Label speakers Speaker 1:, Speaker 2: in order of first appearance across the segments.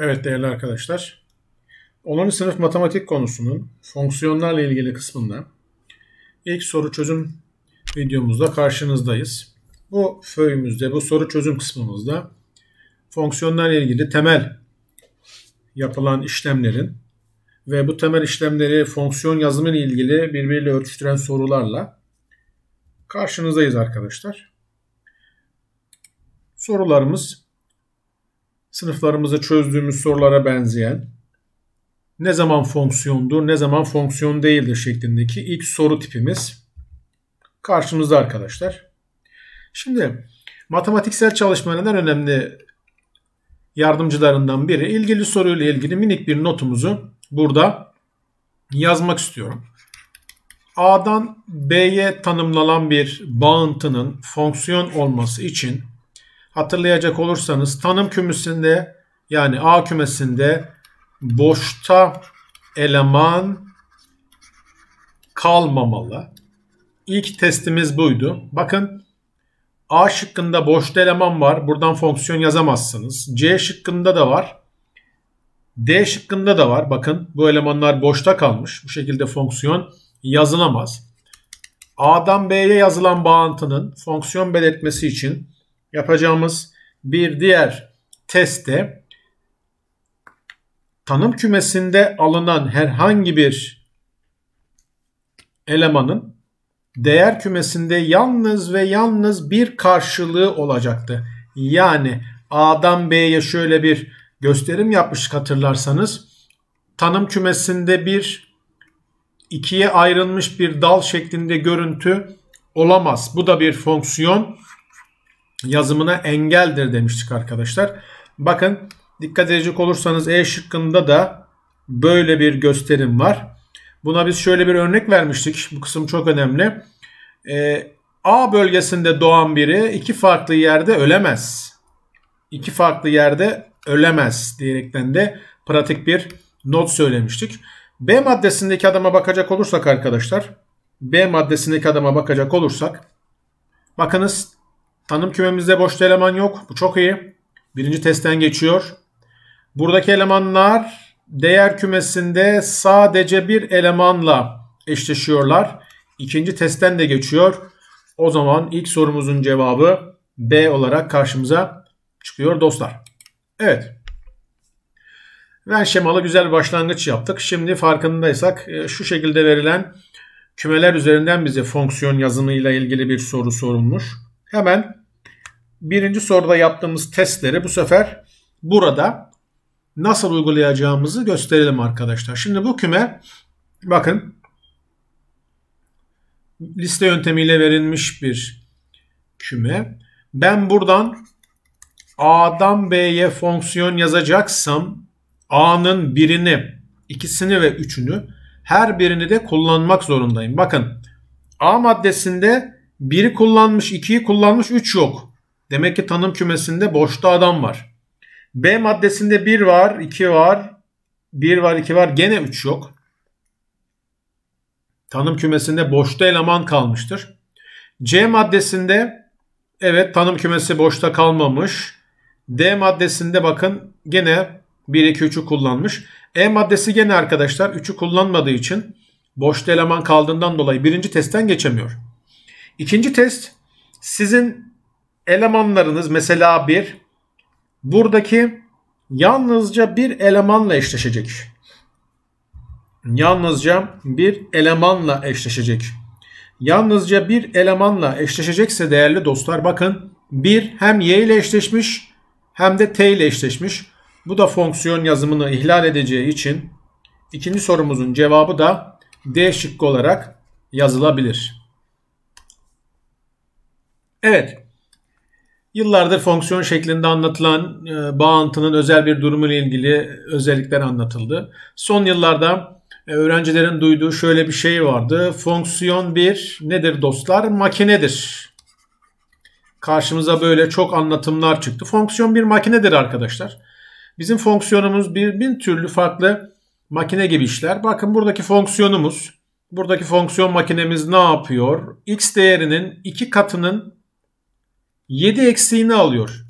Speaker 1: Evet değerli arkadaşlar. 10. sınıf matematik konusunun fonksiyonlarla ilgili kısmında ilk soru çözüm videomuzda karşınızdayız. Bu föyümüzde, bu soru çözüm kısmımızda fonksiyonlarla ilgili temel yapılan işlemlerin ve bu temel işlemleri fonksiyon yazımı ile ilgili birbiriyle örtüştüren sorularla karşınızdayız arkadaşlar. Sorularımız sınıflarımızda çözdüğümüz sorulara benzeyen ne zaman fonksiyondur, ne zaman fonksiyon değildir şeklindeki ilk soru tipimiz karşımızda arkadaşlar. Şimdi matematiksel çalışmaların önemli yardımcılarından biri ilgili soruyla ilgili minik bir notumuzu burada yazmak istiyorum. A'dan B'ye tanımlanan bir bağıntının fonksiyon olması için hatırlayacak olursanız tanım kümesinde yani A kümesinde boşta eleman kalmamalı. İlk testimiz buydu. Bakın A şıkkında boşta eleman var. Buradan fonksiyon yazamazsınız. C şıkkında da var. D şıkkında da var. Bakın bu elemanlar boşta kalmış. Bu şekilde fonksiyon yazılamaz. A'dan B'ye yazılan bağıntının fonksiyon belirtmesi için yapacağımız bir diğer testte tanım kümesinde alınan herhangi bir elemanın değer kümesinde yalnız ve yalnız bir karşılığı olacaktı. Yani A'dan B'ye şöyle bir gösterim yapmıştık hatırlarsanız. Tanım kümesinde bir ikiye ayrılmış bir dal şeklinde görüntü olamaz. Bu da bir fonksiyon yazımına engeldir demiştik arkadaşlar. Bakın dikkat edecek olursanız E şıkkında da böyle bir gösterim var. Buna biz şöyle bir örnek vermiştik. Bu kısım çok önemli. E, A bölgesinde doğan biri iki farklı yerde ölemez. İki farklı yerde ölemez diyerekten de pratik bir not söylemiştik. B maddesindeki adama bakacak olursak arkadaşlar. B maddesindeki adama bakacak olursak. Bakınız Tanım kümemizde boş eleman yok. Bu çok iyi. Birinci testten geçiyor. Buradaki elemanlar değer kümesinde sadece bir elemanla eşleşiyorlar. İkinci testten de geçiyor. O zaman ilk sorumuzun cevabı B olarak karşımıza çıkıyor dostlar. Evet. Ben şemalı güzel bir başlangıç yaptık. Şimdi farkındaysak e, şu şekilde verilen kümeler üzerinden bize fonksiyon yazımıyla ilgili bir soru sorulmuş. Hemen birinci soruda yaptığımız testleri bu sefer burada nasıl uygulayacağımızı gösterelim arkadaşlar. Şimdi bu küme bakın liste yöntemiyle verilmiş bir küme. Ben buradan A'dan B'ye fonksiyon yazacaksam A'nın birini, ikisini ve üçünü her birini de kullanmak zorundayım. Bakın A maddesinde 1'i kullanmış, 2'yi kullanmış, 3 yok. Demek ki tanım kümesinde boşta adam var. B maddesinde 1 var, 2 var, 1 var, 2 var. Gene 3 yok. Tanım kümesinde boşta eleman kalmıştır. C maddesinde evet tanım kümesi boşta kalmamış. D maddesinde bakın gene 1, 2, 3'ü kullanmış. E maddesi gene arkadaşlar 3'ü kullanmadığı için boşta eleman kaldığından dolayı birinci testten geçemiyor. İkinci test sizin elemanlarınız mesela bir buradaki yalnızca bir elemanla eşleşecek. Yalnızca bir elemanla eşleşecek. Yalnızca bir elemanla eşleşecekse değerli dostlar bakın bir hem y ile eşleşmiş hem de t ile eşleşmiş. Bu da fonksiyon yazımını ihlal edeceği için ikinci sorumuzun cevabı da D şıkkı olarak yazılabilir. Evet. Yıllardır fonksiyon şeklinde anlatılan e, bağıntının özel bir durumu ile ilgili özellikler anlatıldı. Son yıllarda e, öğrencilerin duyduğu şöyle bir şey vardı. Fonksiyon bir nedir dostlar? Makinedir. Karşımıza böyle çok anlatımlar çıktı. Fonksiyon bir makinedir arkadaşlar. Bizim fonksiyonumuz bir bin türlü farklı makine gibi işler. Bakın buradaki fonksiyonumuz, buradaki fonksiyon makinemiz ne yapıyor? X değerinin iki katının 7 eksiğini alıyor.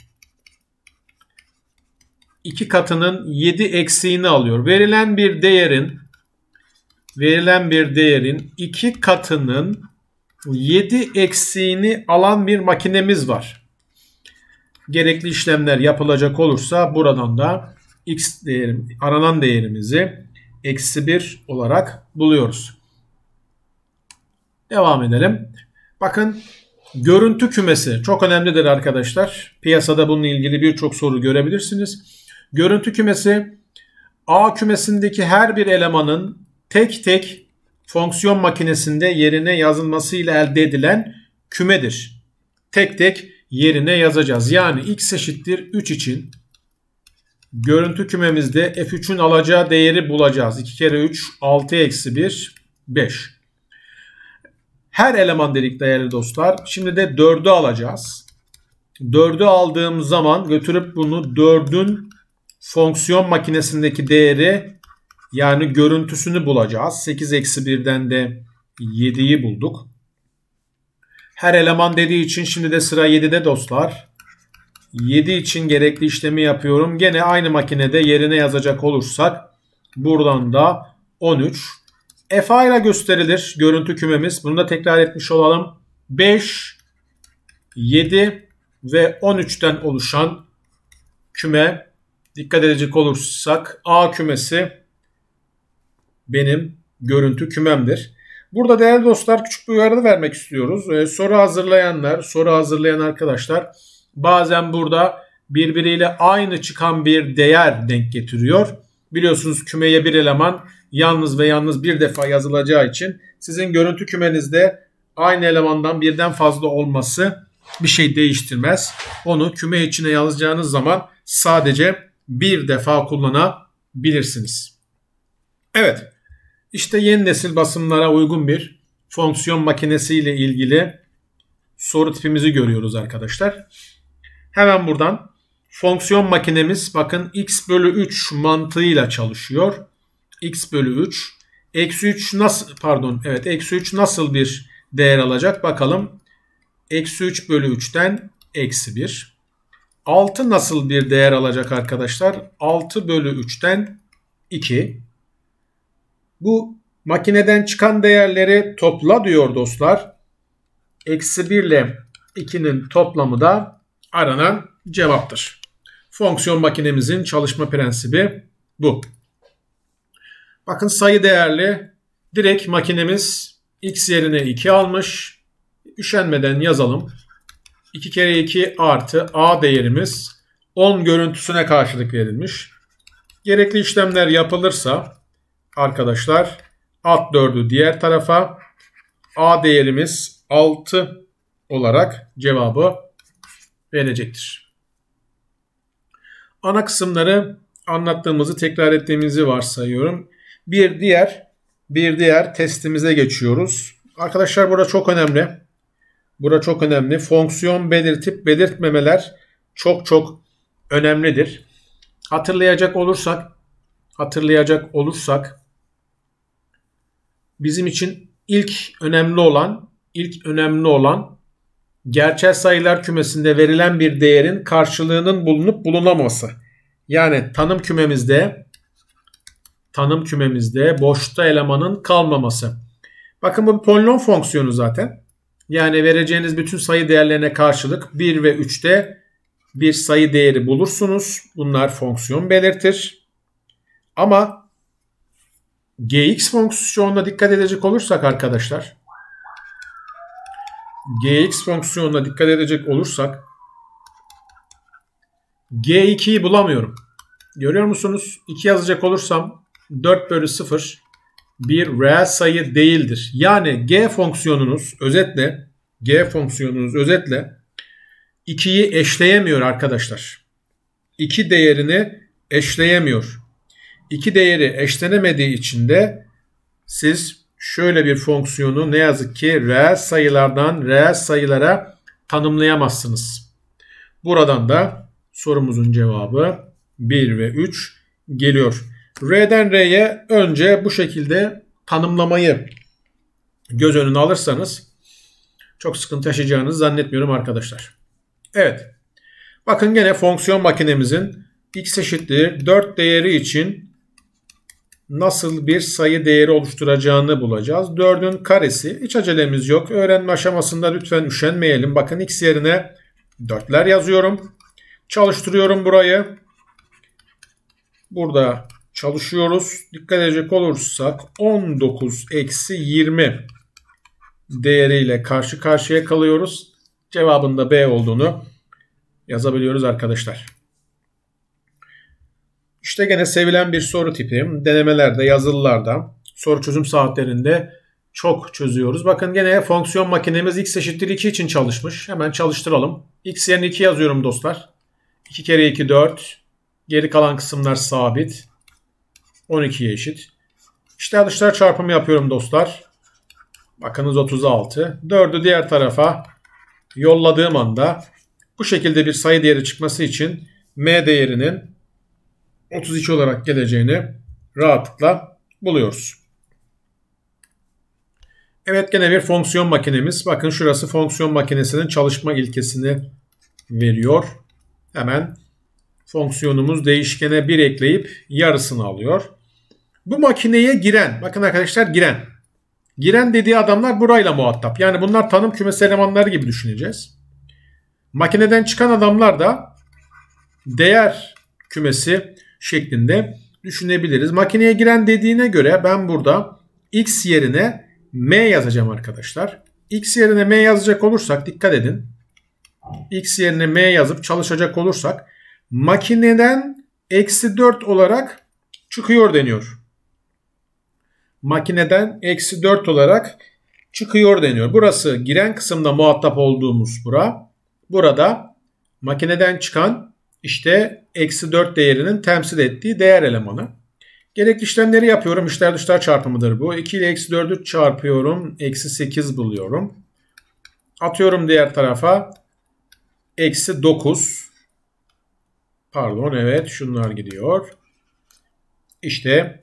Speaker 1: 2 katının 7 eksiğini alıyor. Verilen bir değerin verilen bir değerin 2 katının 7 eksiğini alan bir makinemiz var. Gerekli işlemler yapılacak olursa buradan da x değerim, aranan değerimizi eksi 1 olarak buluyoruz. Devam edelim. Bakın Görüntü kümesi çok önemlidir arkadaşlar. Piyasada bununla ilgili birçok soru görebilirsiniz. Görüntü kümesi A kümesindeki her bir elemanın tek tek fonksiyon makinesinde yerine yazılmasıyla elde edilen kümedir. Tek tek yerine yazacağız. Yani x eşittir 3 için görüntü kümemizde f3'ün alacağı değeri bulacağız. 2 kere 3 6 eksi 1 5 her eleman dedik değerli dostlar. Şimdi de 4'ü alacağız. 4'ü aldığım zaman götürüp bunu 4'ün fonksiyon makinesindeki değeri yani görüntüsünü bulacağız. 8 eksi 1'den de 7'yi bulduk. Her eleman dediği için şimdi de sıra 7'de dostlar. 7 için gerekli işlemi yapıyorum. Gene aynı makinede yerine yazacak olursak buradan da 13 FA ile gösterilir görüntü kümemiz. Bunu da tekrar etmiş olalım. 5, 7 ve 13'ten oluşan küme. Dikkat edecek olursak A kümesi benim görüntü kümemdir. Burada değerli dostlar küçük bir uyarı vermek istiyoruz. Ee, soru hazırlayanlar, soru hazırlayan arkadaşlar bazen burada birbiriyle aynı çıkan bir değer denk getiriyor. Biliyorsunuz kümeye bir eleman yalnız ve yalnız bir defa yazılacağı için sizin görüntü kümenizde aynı elemandan birden fazla olması bir şey değiştirmez. Onu küme içine yazacağınız zaman sadece bir defa kullanabilirsiniz. Evet. işte yeni nesil basımlara uygun bir fonksiyon makinesi ile ilgili soru tipimizi görüyoruz arkadaşlar. Hemen buradan fonksiyon makinemiz bakın x bölü 3 mantığıyla çalışıyor x bölü 3. Eksi 3 nasıl pardon evet eksi 3 nasıl bir değer alacak bakalım. Eksi 3 bölü 3'ten eksi 1. 6 nasıl bir değer alacak arkadaşlar? 6 bölü 3'ten 2. Bu makineden çıkan değerleri topla diyor dostlar. Eksi 1 ile 2'nin toplamı da aranan cevaptır. Fonksiyon makinemizin çalışma prensibi bu. Bakın sayı değerli. Direkt makinemiz x yerine 2 almış. Üşenmeden yazalım. 2 kere 2 artı a değerimiz 10 görüntüsüne karşılık verilmiş. Gerekli işlemler yapılırsa arkadaşlar at 4'ü diğer tarafa a değerimiz 6 olarak cevabı verecektir. Ana kısımları anlattığımızı tekrar ettiğimizi varsayıyorum. Bir diğer bir diğer testimize geçiyoruz. Arkadaşlar burada çok önemli. Burada çok önemli. Fonksiyon belirtip belirtmemeler çok çok önemlidir. Hatırlayacak olursak hatırlayacak olursak bizim için ilk önemli olan ilk önemli olan gerçel sayılar kümesinde verilen bir değerin karşılığının bulunup bulunamaması. Yani tanım kümemizde tanım kümemizde boşta elemanın kalmaması. Bakın bu bir polinom fonksiyonu zaten. Yani vereceğiniz bütün sayı değerlerine karşılık 1 ve 3'te bir sayı değeri bulursunuz. Bunlar fonksiyon belirtir. Ama gx fonksiyonuna dikkat edecek olursak arkadaşlar gx fonksiyonuna dikkat edecek olursak g2'yi bulamıyorum. Görüyor musunuz? 2 yazacak olursam 4 bölü 0 bir reel sayı değildir. Yani g fonksiyonunuz özetle g fonksiyonunuz özetle 2'yi eşleyemiyor arkadaşlar. 2 değerini eşleyemiyor. 2 değeri eşlenemediği için de siz şöyle bir fonksiyonu ne yazık ki reel sayılardan reel sayılara tanımlayamazsınız. Buradan da sorumuzun cevabı 1 ve 3 geliyor. R'den R'ye önce bu şekilde tanımlamayı göz önüne alırsanız çok sıkıntı yaşayacağınızı zannetmiyorum arkadaşlar. Evet. Bakın gene fonksiyon makinemizin x eşittir 4 değeri için nasıl bir sayı değeri oluşturacağını bulacağız. 4'ün karesi hiç acelemiz yok. Öğrenme aşamasında lütfen üşenmeyelim. Bakın x yerine 4'ler yazıyorum. Çalıştırıyorum burayı. Burada çalışıyoruz. Dikkat edecek olursak 19 eksi 20 değeriyle karşı karşıya kalıyoruz. Cevabında B olduğunu yazabiliyoruz arkadaşlar. İşte gene sevilen bir soru tipi. Denemelerde, yazılılarda, soru çözüm saatlerinde çok çözüyoruz. Bakın gene fonksiyon makinemiz x eşittir 2 için çalışmış. Hemen çalıştıralım. x yerine 2 yazıyorum dostlar. 2 kere 2 4. Geri kalan kısımlar sabit. 12'ye eşit. İşte dışlar çarpımı yapıyorum dostlar. Bakınız 36. 4'ü diğer tarafa yolladığım anda bu şekilde bir sayı değeri çıkması için m değerinin 32 olarak geleceğini rahatlıkla buluyoruz. Evet gene bir fonksiyon makinemiz. Bakın şurası fonksiyon makinesinin çalışma ilkesini veriyor. Hemen fonksiyonumuz değişkene 1 ekleyip yarısını alıyor. Bu makineye giren, bakın arkadaşlar giren. Giren dediği adamlar burayla muhatap. Yani bunlar tanım kümesi elemanları gibi düşüneceğiz. Makineden çıkan adamlar da değer kümesi şeklinde düşünebiliriz. Makineye giren dediğine göre ben burada x yerine m yazacağım arkadaşlar. x yerine m yazacak olursak dikkat edin. x yerine m yazıp çalışacak olursak makineden eksi 4 olarak çıkıyor deniyor makineden eksi 4 olarak çıkıyor deniyor. Burası giren kısımda muhatap olduğumuz bura. Burada makineden çıkan işte eksi 4 değerinin temsil ettiği değer elemanı. Gerekli işlemleri yapıyorum. İşler dışlar çarpımıdır bu. 2 ile eksi 4'ü çarpıyorum. Eksi 8 buluyorum. Atıyorum diğer tarafa. Eksi 9. Pardon evet şunlar gidiyor. İşte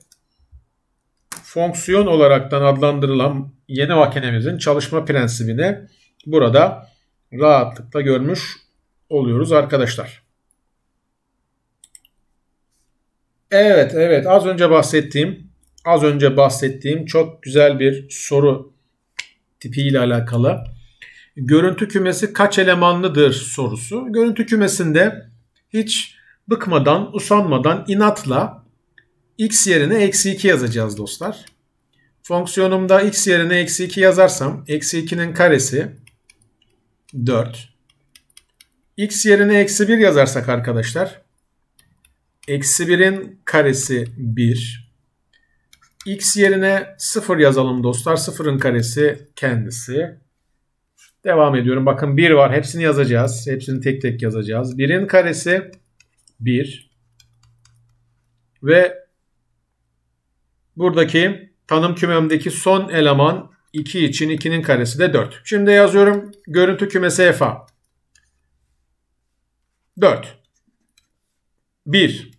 Speaker 1: fonksiyon olaraktan adlandırılan yeni makinemizin çalışma prensibini burada rahatlıkla görmüş oluyoruz arkadaşlar. Evet, evet. Az önce bahsettiğim, az önce bahsettiğim çok güzel bir soru tipiyle alakalı. Görüntü kümesi kaç elemanlıdır sorusu. Görüntü kümesinde hiç bıkmadan, usanmadan, inatla x yerine eksi 2 yazacağız dostlar. Fonksiyonumda x yerine eksi 2 yazarsam eksi 2'nin karesi 4. x yerine eksi 1 yazarsak arkadaşlar eksi 1'in karesi 1. x yerine 0 yazalım dostlar. 0'ın karesi kendisi. Devam ediyorum. Bakın 1 var. Hepsini yazacağız. Hepsini tek tek yazacağız. 1'in karesi 1 ve Buradaki tanım kümemdeki son eleman 2 için 2'nin karesi de 4. Şimdi yazıyorum görüntü kümesi FA. 4 1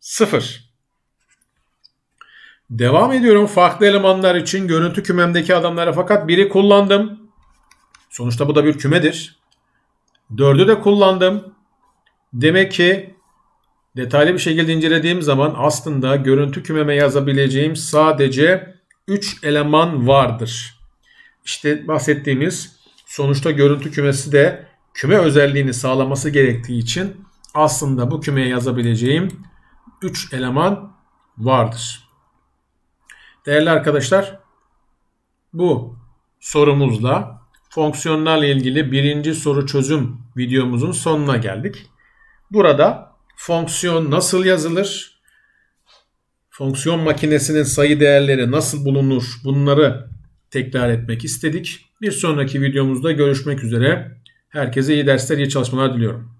Speaker 1: 0 Devam ediyorum farklı elemanlar için görüntü kümemdeki adamlara fakat biri kullandım. Sonuçta bu da bir kümedir. Dördü de kullandım. Demek ki Detaylı bir şekilde incelediğim zaman aslında görüntü kümeme yazabileceğim sadece 3 eleman vardır. İşte bahsettiğimiz sonuçta görüntü kümesi de küme özelliğini sağlaması gerektiği için aslında bu kümeye yazabileceğim 3 eleman vardır. Değerli arkadaşlar bu sorumuzla fonksiyonlarla ilgili birinci soru çözüm videomuzun sonuna geldik. Burada fonksiyon nasıl yazılır? Fonksiyon makinesinin sayı değerleri nasıl bulunur? Bunları tekrar etmek istedik. Bir sonraki videomuzda görüşmek üzere. Herkese iyi dersler, iyi çalışmalar diliyorum.